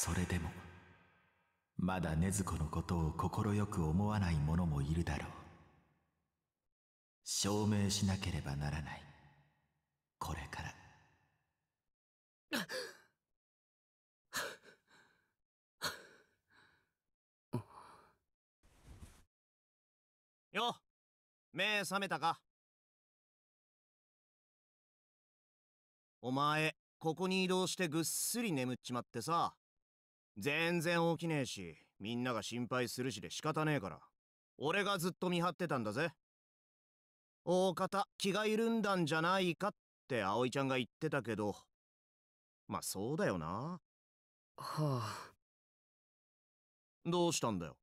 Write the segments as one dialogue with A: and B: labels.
A: それでもまだ禰豆子のことを快く思わない者もいるだろう証明しなければならないこれから
B: よ目覚めたか
A: お前ここに移動してぐっすり眠っちまってさ全然起きねえし、みんなが心配するしで仕方ねえから。俺がずっと見張ってたんだぜ。大方、気が緩んだんじゃないかって葵ちゃんが言ってたけど。まあそうだよな。はあ。どうしたんだよ。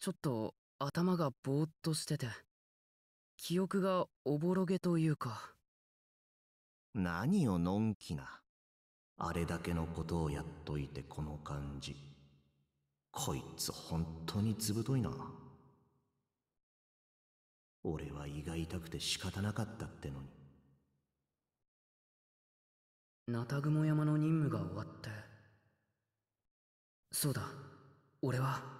B: ちょっと、頭がぼーっとしてて。
A: 記憶がお
B: ぼろげというか。
A: 何をのんきな。あれだけのことをやっといてこの感じこいつ本当にずぶといな俺は胃が痛くて仕方
B: なかったってのにナタグモ山の任務が終わってそうだ俺は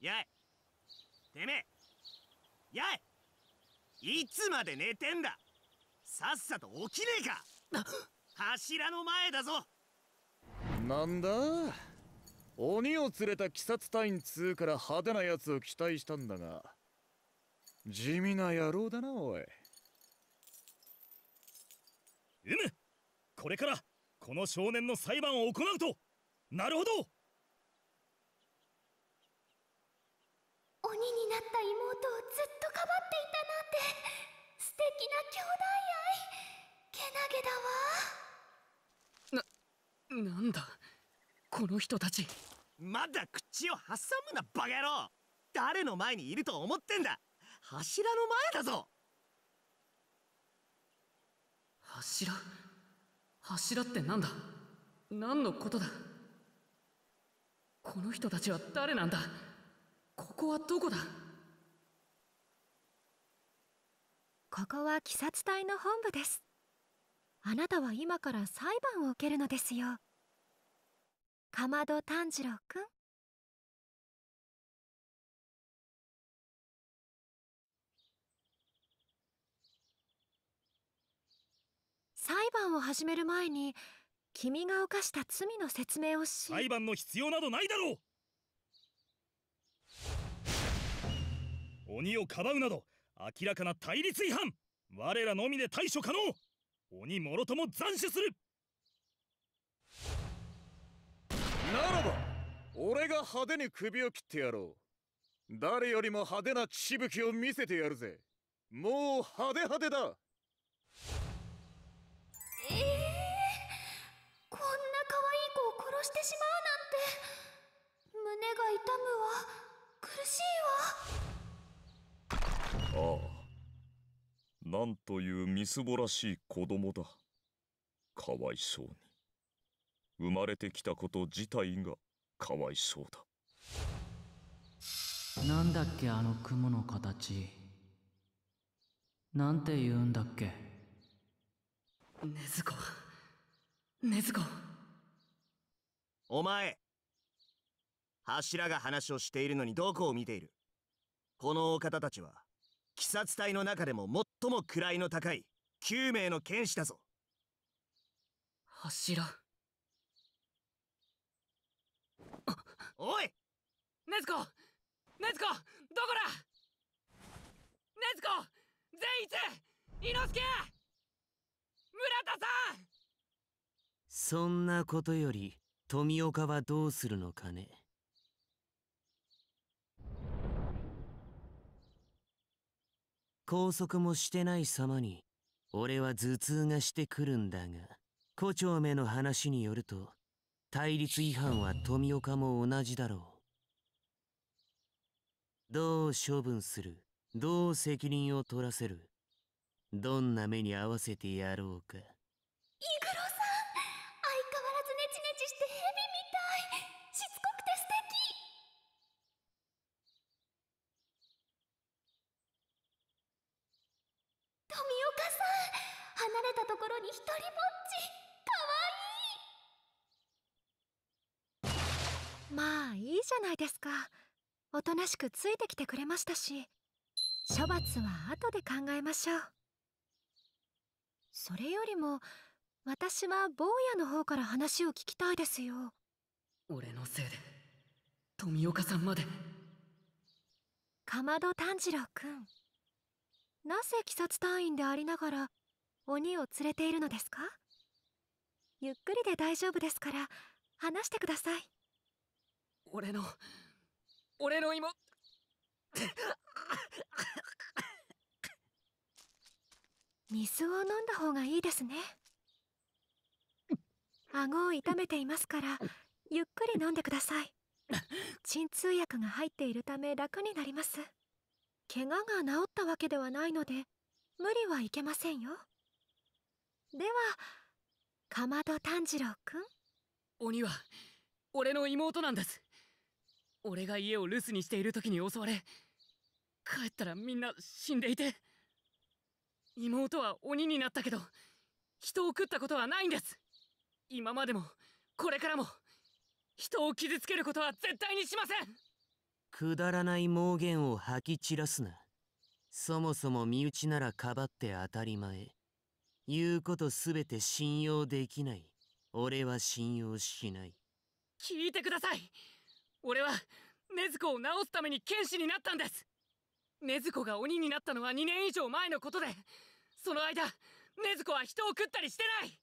C: やいてめえやいいつまで寝てんださっさと起きねえか柱の前だぞなんだ鬼を連れた鬼殺隊員2から派手なやつを期待したんだが地味な野郎だなおいうむこれからこの少年の裁判を行うとなるほど
D: 鬼になった妹をずっとかばっていたなんて素敵な兄弟愛け
C: なげだわな、なんだこの人たちまだ口を挟むなバカ野郎誰の前にいると思ってんだ柱の前だぞ柱柱
D: ってなんだ何のことだこの人たちは誰なんだここはどこだここは鬼殺隊の本部ですあなたは今から裁
B: 判を受けるのですよかまど炭治郎くん裁判を始める前に
C: 君が犯した罪の説明をし裁判の必要などないだろう鬼をかばうなど明らかな対立違反我らのみで対処可能鬼もろとも斬首するならば俺が派手に首を切ってやろう誰よりも派手な血吹きを見せてやるぜもう派手派手だええー、
D: こんな可愛い子を殺してしまうなんて胸が痛むわ苦しいわ
A: なんというみすぼらしい子供だ。かわいそうに。生まれてきたこと自体がかわいそうだ。
D: なんだっけあの雲の形。なんて言うんだっけ。ね
A: ず子。ねず子。お前。柱が
C: 話をしているのにどこを見ているこのお方たちは鬼殺隊の中でも最も位の高い9名の剣士だぞ
D: 柱おい禰豆子禰豆子どこだ禰豆子善一伊之助村田さん
A: そんなことより富岡はどうするのかね拘束もしてない様に俺は頭痛がしてくるんだが胡蝶目の話によると対立違反は富岡も同じだろうどう処分するどう責任を取らせるどんな目に合わせてやろうか行
B: く離れたところに一人ぼっ
D: ちかわいいまあいいじゃないですかおとなしくついてきてくれましたし処罰は後で考えましょうそれよりも私は坊やの方から話を聞きたいですよ俺のせいで富岡さんまでかまど炭治郎くんなぜ鬼殺隊員でありながら鬼を連れているのですかゆっくりで大丈夫ですから話してください俺の俺の妹 水を飲んだ方がいいですね顎を痛めていますからゆっくり飲んでください鎮痛薬が入っているため楽になります怪我が治ったわけではないので無理はいけませんよではかまど炭治郎くん鬼は俺の妹なんです俺が家を留守にしている時に襲われ帰ったらみんな死んでいて妹は鬼になったけど人を食ったことはないんです今までもこれからも人を傷つけることは絶対にしません
A: くだらない妄言を吐き散らすなそもそも身内ならかばって当たり前言うことすべて信用できない俺は信用しない
D: 聞いてください俺は禰豆子を治すために剣士になったんです禰豆子が鬼になったのは2年以上前のことでその間禰豆子は人を食ったりしてない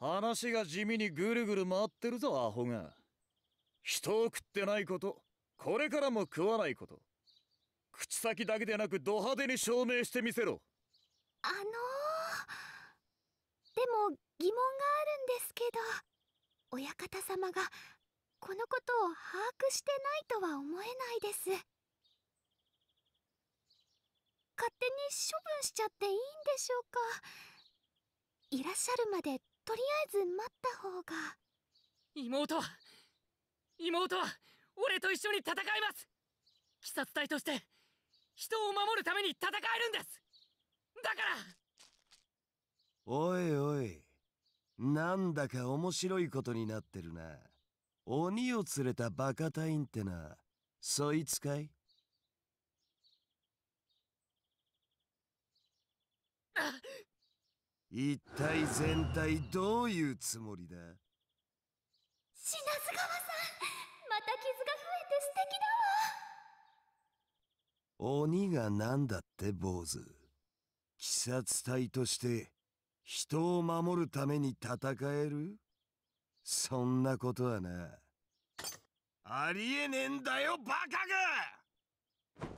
C: 話が地味にぐるぐる回ってるぞアホが人を食ってないことこれからも食わないこと口先だけでなくド派手に証明してみせろ
D: あのーでも疑問があるんですけど親方様がこのことを把握してないとは思えないです勝手に処分しちゃっていいんでしょうかいらっしゃるまでとりあえず待った方が妹は妹は俺と一緒に戦います鬼殺隊として人を守るために戦えるんですだから
C: おいおいなんだか面白いことになってるな鬼を連れたバカ隊員ってなそいつかい一体全体どういうつもりだ品
B: 津川さんまた傷が増
C: えて素敵だわ鬼が何だって坊主鬼殺隊として人を守るために戦えるそんなことはな。ありえねえんだよ、バカが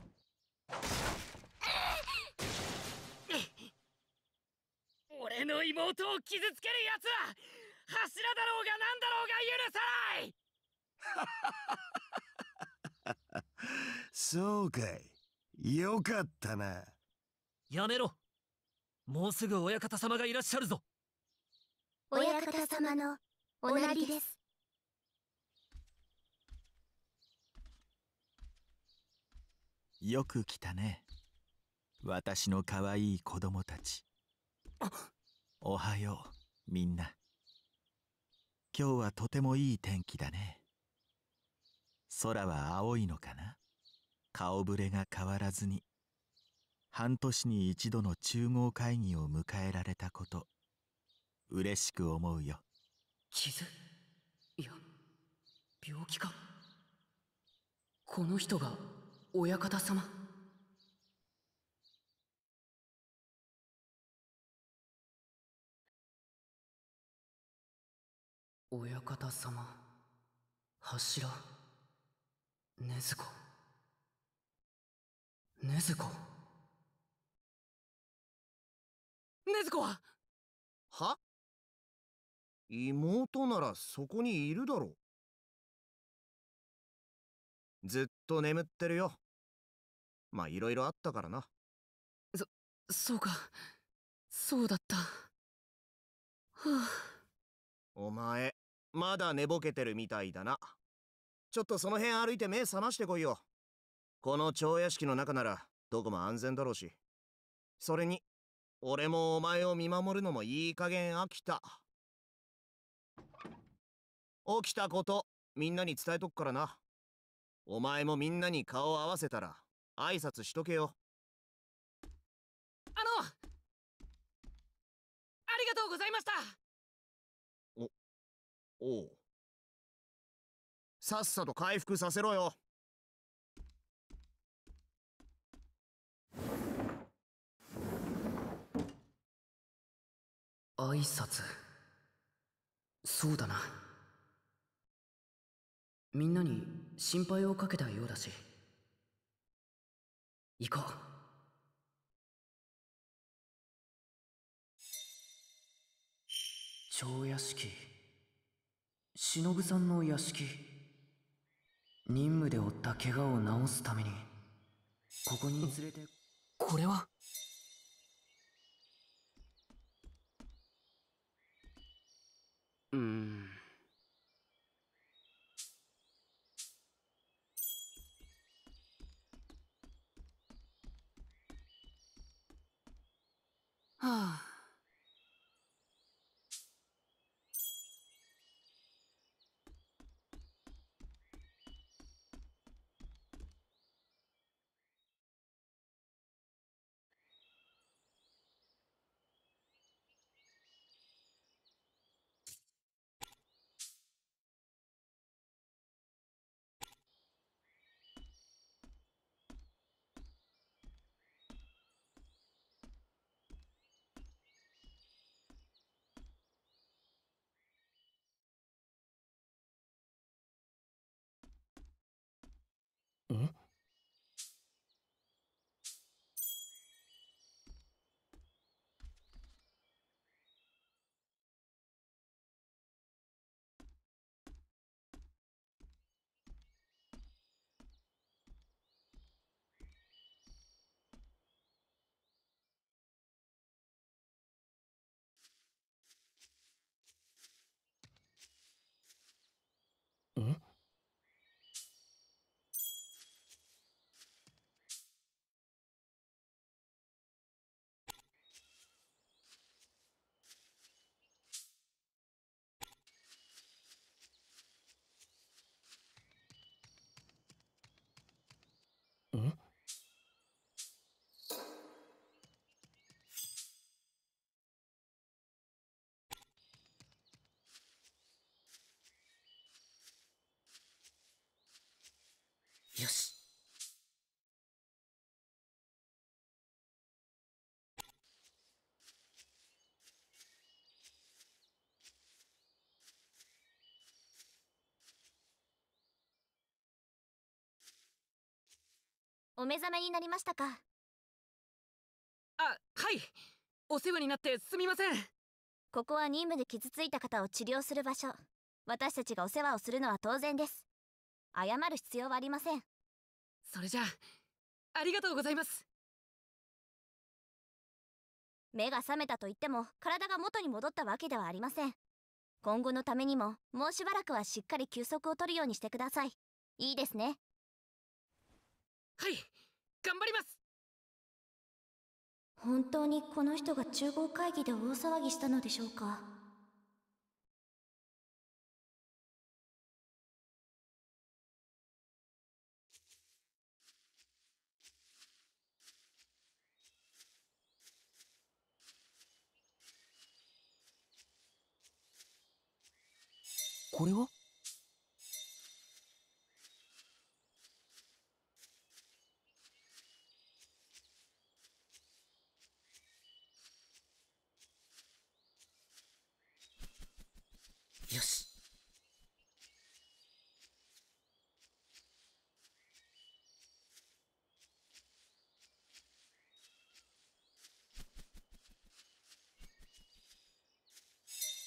B: 俺の
D: 妹を傷つける奴は柱だろ
C: うが何だろうが許さない そうかい。よかったな。や
D: めろもうすぐ親方様がいらっしゃるぞ親方様のおなりです
A: よく来たね私の可愛い子供たちおはようみんな今日はとてもいい天気だね空は青いのかな顔ぶれが変わらずに半年に一度の中合会議を迎えられたこと嬉しく思うよ傷いや病気か
B: この人が親方様親方様柱禰豆子禰豆子禰豆子はは妹ならそこにいるだろう
A: ずっと眠ってるよまあいろいろあったからな
B: そそうかそうだったは
A: あお前まだ寝ぼけてるみたいだなちょっとその辺歩いて目覚ましてこいよこの蝶屋敷の中ならどこも安全だろうしそれに俺もお前を見守るのもいい加減飽きた。起きたこと、みんなに伝えとくからな。お前もみんなに顔を合わせたら、挨拶しとけよ。
B: あのありがとうございましたお、おう。さっさと回復させろよ。挨拶そうだなみんなに心配をかけたようだし行こう蝶屋敷忍さんの屋敷任務で負っ
A: た怪我を治すためにここに連れて
D: これは
B: Mm. Ah. Huh?
D: お目覚めになりましたかあはいお世話になってすみませんここは任務で傷ついた方を治療
B: する場所私たちがお世話をするのは当然です謝る必要はありませんそれじゃあありがとうございます目が覚めたと言っても体が元に戻ったわけではありません今
D: 後のためにももうしばらくはしっかり休息をとるようにしてくださいいいですね
B: はい頑張ります本当にこの人が厨房会議で大騒ぎしたのでしょうかこれは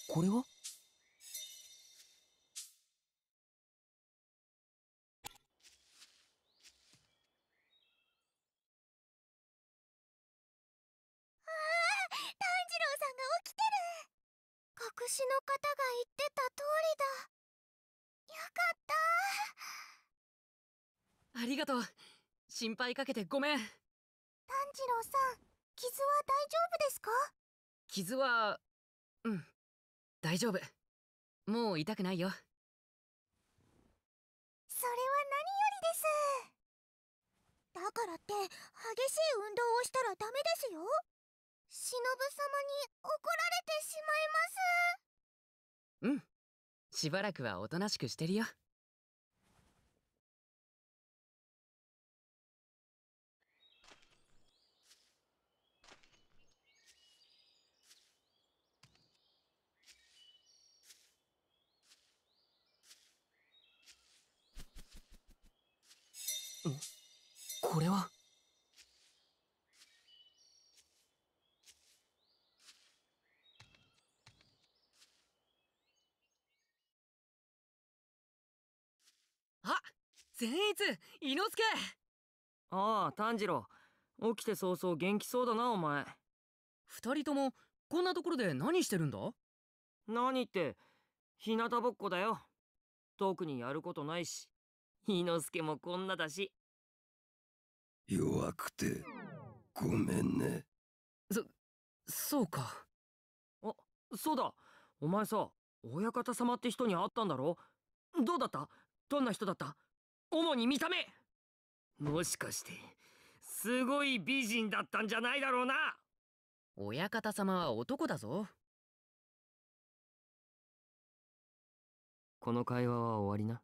B: これは私の方が言ってた通りだよかったありがとう心配かけてごめん炭治郎さん傷は
D: 大丈夫ですか傷はうん大丈夫もう痛くないよ
B: それは何よりですだからって激しい運動をしたらダメですよ忍様に怒られてしまいますうんしばらくはおとなしくしてるよ善逸伊之助
A: ああ炭治郎起きて早々元気そうだなお前
D: 二人ともこんなところで何してるんだ
A: 何って日向ぼっこだよ特にやることないし伊之助もこんなだし弱くて
B: ごめんねそそうかあそうだお前さ親
D: 方様って人に会ったんだろどうだったどんな人だった主に見た目
B: もしかしてすごい美人だったんじゃないだろうな親方様は男だぞこの会話は終わりな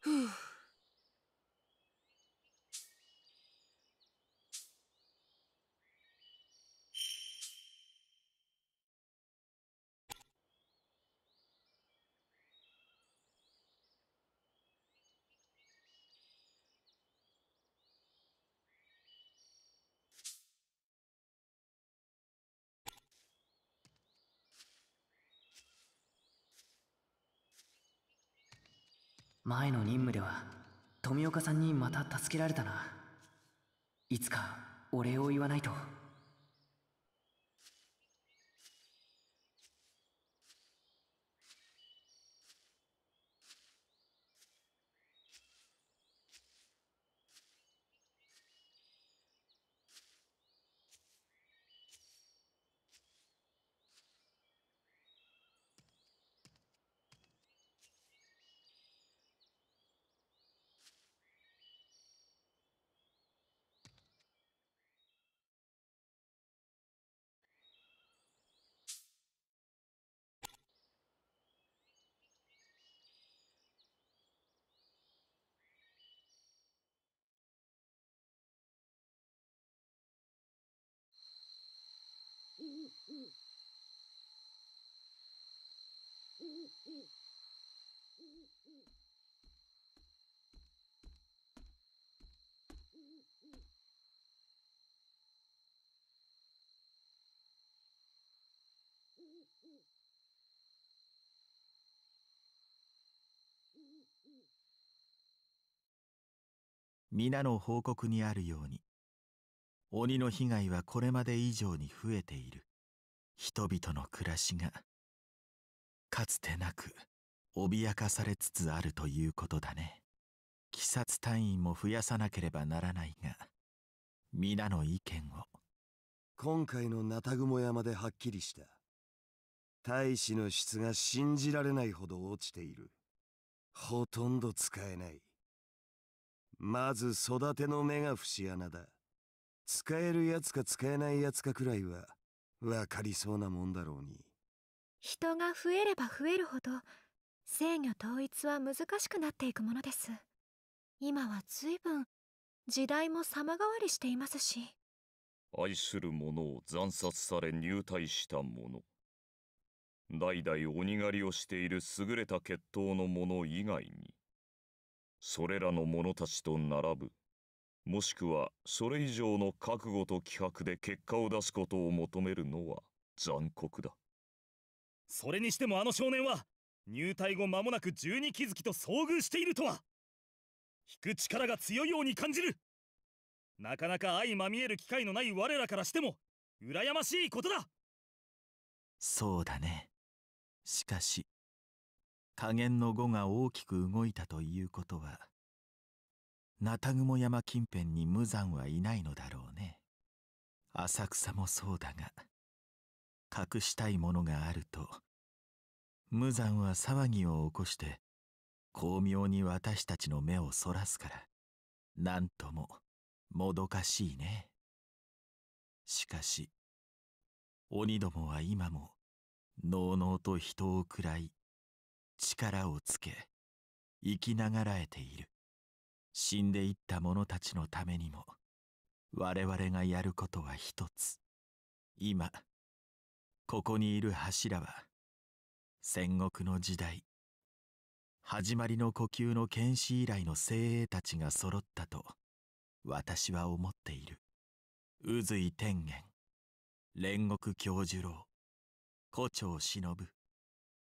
B: ふう
D: 前の任務では富岡さんにまた助けられたないつかお礼を言わないと。
A: 皆の報告にあるように鬼の被害はこれまで以上に増えている人々の暮らしがかつてなく脅かされつつあるということだね鬼殺隊員も増やさなければならないが皆の意見を
C: 今回のナタグモ山ではっきりした大使の質が信じられないほど落ちているほとんど使えないまず育ての目が節穴だ使えるやつか使えないやつかくらいはわかりそうなもんだろうに
D: 人が増えれば増えるほど制御統一は難しくなっていくものです今は随分時代も様変わりしていますし
A: 愛する者を惨殺され入隊した者代々鬼狩りをしている優れた血統の者以外にそれらの者たちと並ぶもしくはそれ以上の覚悟と気迫で結果を出すことを求めるのは残酷だ
C: それにしてもあの少年は入隊後間もなく十二気づきと遭遇しているとは引く力が強いように感じるなかなか相まみえる機会のない我らからしても羨ましいことだ
A: そうだねしかし加減の語が大きく動いたということはナタグモ山近辺に無残はいないのだろうね浅草もそうだが隠したいものがあると無残は騒ぎを起こして巧妙に私たちの目をそらすからなんとももどかしいねしかし鬼どもは今ものうのうと人を喰らい力をつけ生きながらえている死んでいった者たちのためにも我々がやることは一つ今ここにいる柱は戦国の時代始まりの呼吸の剣士以来の精鋭たちが揃ったと私は思っている宇髄天元煉獄教授郎古蝶忍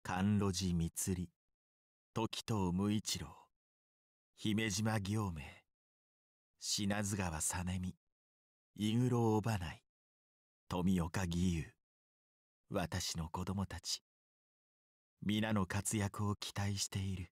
A: 甘露寺光時藤無一郎姫島行明品津川実美イグロ花バ富岡義勇私の子供たち皆の活躍を期待している